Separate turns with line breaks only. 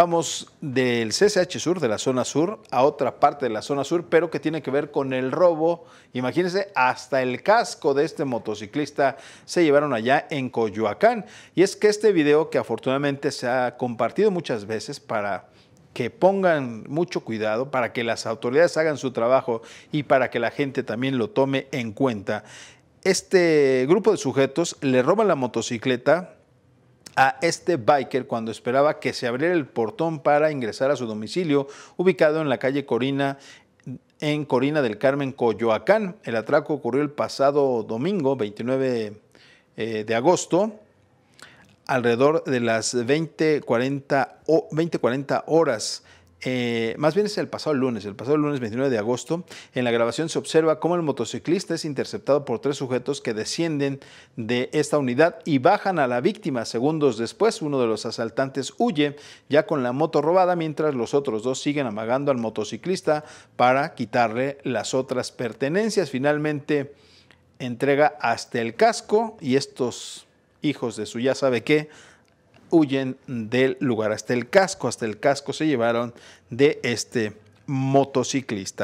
Vamos del CCH Sur, de la zona sur, a otra parte de la zona sur, pero que tiene que ver con el robo. Imagínense, hasta el casco de este motociclista se llevaron allá en Coyoacán. Y es que este video, que afortunadamente se ha compartido muchas veces para que pongan mucho cuidado, para que las autoridades hagan su trabajo y para que la gente también lo tome en cuenta. Este grupo de sujetos le roban la motocicleta a este biker cuando esperaba que se abriera el portón para ingresar a su domicilio, ubicado en la calle Corina, en Corina del Carmen, Coyoacán. El atraco ocurrió el pasado domingo, 29 eh, de agosto, alrededor de las 20.40 20, horas. Eh, más bien es el pasado lunes, el pasado lunes 29 de agosto, en la grabación se observa cómo el motociclista es interceptado por tres sujetos que descienden de esta unidad y bajan a la víctima. Segundos después, uno de los asaltantes huye ya con la moto robada, mientras los otros dos siguen amagando al motociclista para quitarle las otras pertenencias. Finalmente entrega hasta el casco y estos hijos de su ya sabe qué huyen del lugar. Hasta el casco, hasta el casco se llevaron de este motociclista.